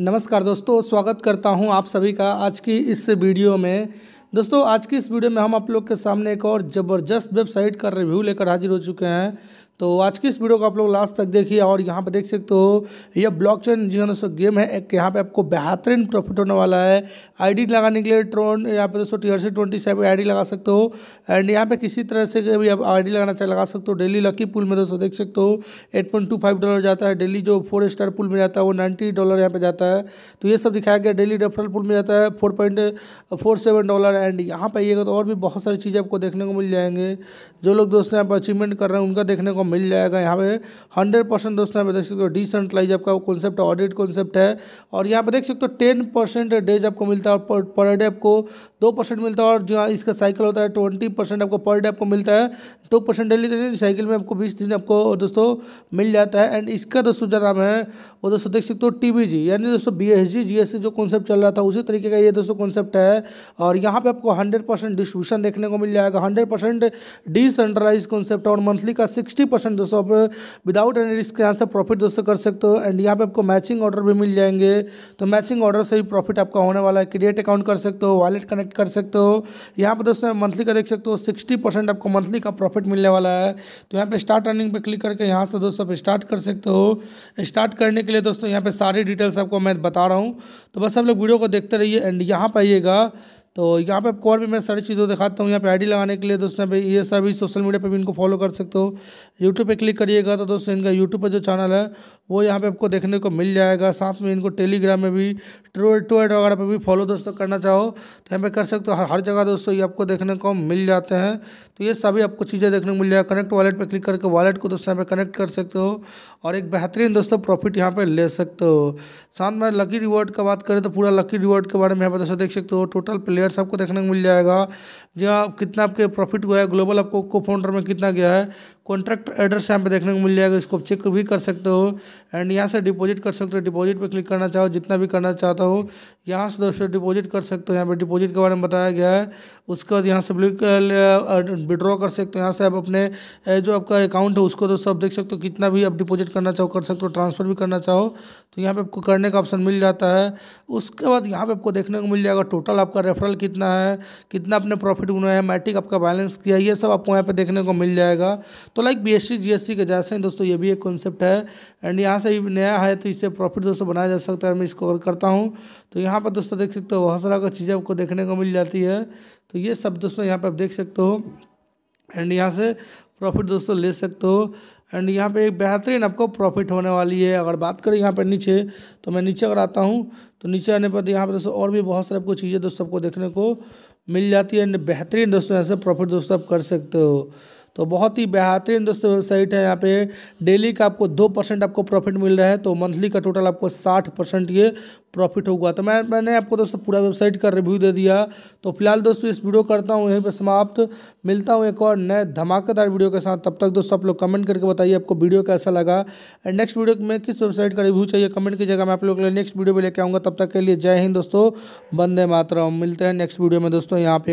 नमस्कार दोस्तों स्वागत करता हूं आप सभी का आज की इस वीडियो में दोस्तों आज की इस वीडियो में हम आप लोग के सामने एक और ज़बरदस्त वेबसाइट का रिव्यू लेकर हाजिर हो चुके हैं तो आज की इस वीडियो को आप लोग लास्ट तक देखिए और यहाँ पर देख सकते हो यह ब्लॉक चेन जी दोस्तों गेम है एक यहाँ पर आपको बेहतरीन प्रॉफिट होने वाला है आईडी लगाने के लिए ट्रोन यहाँ पे दोस्तों टी ट्वेंटी से आई लगा सकते हो एंड यहाँ पे किसी तरह से भी आप आई लगाना चाहे लगा सकते हो डेली लकी पुल में दोस्तों देख सकते हो eight point two five dollar जाता है डेली जो फोर स्टार पुल में जाता है वो नाइन्टी डॉलर यहाँ पे जाता है तो ये सब दिखाया गया डेली रेफरल पुल में जाता है four point four seven dollar and यहाँ पर आइएगा तो और भी बहुत सारी चीज़ें आपको देखने को मिल जाएंगे जो लोग दोस्तों यहाँ पर अचीवमेंट कर रहे हैं उनका देखने को मिल जाएगा यहाँ पे हंड्रेड परसेंट दोस्तों यहाँ पे देख सकते हो डिसेंट्रलाइज आपका कॉन्सेप्ट ऑडिट कॉन्सेप्ट है और यहाँ पे देख सकते हो टेन परसेंट डेज आपको मिलता है और पर डे आपको दो परसेंट मिलता है और जो इसका साइकिल होता है ट्वेंटी परसेंट आपको पर डे आपको मिलता है टू परसेंट डेली साइकिल में आपको बीस दिन आपको दोस्तों मिल जाता है एंड इसका दोस्तों जो नाम है वो दोस्तों देख सकते हो टी यानी दोस्तों B S G G S जो कॉन्सेप्ट चल रहा था उसी तरीके का ये दोस्तों कॉन्सेप्ट है और यहाँ पर आपको हंड्रेड परसेंट डिस्ट्रीब्यूशन देखने को मिल जाएगा हंड्रेड परसेंट डिसेंट्रलाइज कॉन्सेप्ट और मंथली का सिक्सटी परसेंट दोस्तों आप विदाउट एनी रिस्क यहाँ से प्रॉफिट दोस्तों कर सकते हो एंड यहाँ पे आपको मैचिंग ऑर्डर भी मिल जाएंगे तो मैचिंग ऑर्डर से भी प्रॉफिट आपका होने वाला है क्रिएट अकाउंट कर सकते हो वॉलेट कनेक्ट कर सकते हो यहाँ पर दोस्तों मंथली का देख सकते हो सिक्सटी आपको मंथली का प्रॉफिट मिलने वाला है तो यहाँ पर स्टार्ट अर्निंग पर क्लिक करके यहाँ से दोस्तों आप स्टार्ट कर सकते हो स्टार्ट करने के लिए दोस्तों यहाँ पर सारी डिटेल्स आपको मैं बता रहा हूँ तो बस आप लोग वीडियो को देखते रहिए एंड यहाँ पर आइएगा तो यहाँ पे आपको और भी मैं सारी चीज़ों दिखाता हूँ यहाँ पे आईडी लगाने के लिए दोस्तों पे ये सभी सोशल मीडिया पे भी इनको फॉलो कर सकते हो यूट्यूब पे क्लिक करिएगा तो दोस्तों इनका यूट्यूब पर जो चैनल है वो यहाँ पे आपको देखने को मिल जाएगा साथ में इनको टेलीग्राम में भी ट्रू एट वगैरह पर भी फॉलो दोस्तों करना चाहो तो यहाँ पे कर सकते हो हर जगह दोस्तों ये आपको देखने को मिल जाते हैं तो ये सभी आपको चीज़ें देखने को मिल जाएगा कनेक्ट वॉलेट पर क्लिक करके वॉलेट को दोस्तों यहाँ पे कनेक्ट कर सकते हो और एक बेहतरीन दोस्तों प्रॉफिट यहाँ पर ले सकते हो साथ में लकी रिवॉर्ड का बात करें तो पूरा लकी रिवॉर्ड के बारे में यहाँ पर दोस्तों देख सकते हो टोटल प्लेयर्स आपको देखने को मिल जाएगा जहाँ कितना आपके प्रॉफिट हुआ है ग्लोबल आपको को में कितना गया है कॉन्ट्रैक्ट एड्रेस यहाँ पे देखने को मिल जाएगा इसको चेक भी कर सकते हो एंड यहाँ से डिपॉजिट कर सकते हो डिपॉजिट पे क्लिक करना चाहो जितना भी करना चाहता हो यहाँ से दोस्तों डिपॉजिट कर सकते हो यहाँ पे डिपॉजिट के बारे में बताया गया है उसके बाद यहाँ से विड्रॉ uh, कर सकते हो यहाँ से आप अपने uh, जो आपका अकाउंट है उसको दोस्तों आप देख सकते हो कितना भी आप डिपॉजिट करना चाहो कर सकते हो ट्रांसफ़र भी करना चाहो तो यहाँ पर आपको करने का ऑप्शन मिल जाता है उसके बाद यहाँ पर आपको देखने को मिल जाएगा टोटल आपका रेफरल कितना है कितना आपने प्रॉफिट बनाया है मैट्रिक आपका बैलेंस किया ये सब आपको यहाँ पर देखने को मिल जाएगा तो लाइक बी एस सी के जैसे हैं दोस्तों ये भी एक कॉन्सेप्ट है एंड यहाँ से नया है तो इससे प्रॉफिट दोस्तों बनाया जा सकता है मैं इसको और करता हूँ तो यहाँ पर दोस्तों देख सकते हो बहुत सारा का चीज़ें आपको देखने को मिल जाती है तो ये सब दोस्तों यहाँ पर आप देख सकते हो एंड यहाँ से प्रॉफिट दोस्तों ले सकते हो एंड यहाँ पे एक बेहतरीन आपको प्रॉफिट होने वाली है अगर बात करें यहाँ पर नीचे तो मैं नीचे अगर आता हूँ तो नीचे आने पर यहाँ पर दोस्तों और भी बहुत सारे आपको चीज़ें दोस्तों आपको देखने को मिल जाती है एंड बेहतरीन दोस्तों यहाँ से प्रॉफिट दोस्तों आप कर सकते हो तो बहुत ही बेहतरीन दोस्तों वेबसाइट है यहाँ पे डेली का आपको दो परसेंट आपको प्रॉफिट मिल रहा है तो मंथली का टोटल आपको साठ परसेंट ये प्रॉफिट होगा तो मैं मैंने आपको दोस्तों पूरा वेबसाइट का रिव्यू दे दिया तो फिलहाल दोस्तों इस वीडियो करता हूँ यहीं पर समाप्त मिलता हूँ एक और नए धमाकेदार वीडियो के साथ तब तक दोस्तों आप लोग कमेंट करके बताइए आपको वीडियो कैसा लगा एंड नेक्स्ट वीडियो में किस वेबसाइट का रिव्यू चाहिए कमेंट की जगह मैं आप लोग नेक्स्ट वीडियो में लेकर आऊँगा तब तक के लिए जय हिंद दोस्तों बंदे मातरम मिलते हैं नेक्स्ट वीडियो में दोस्तों यहाँ पे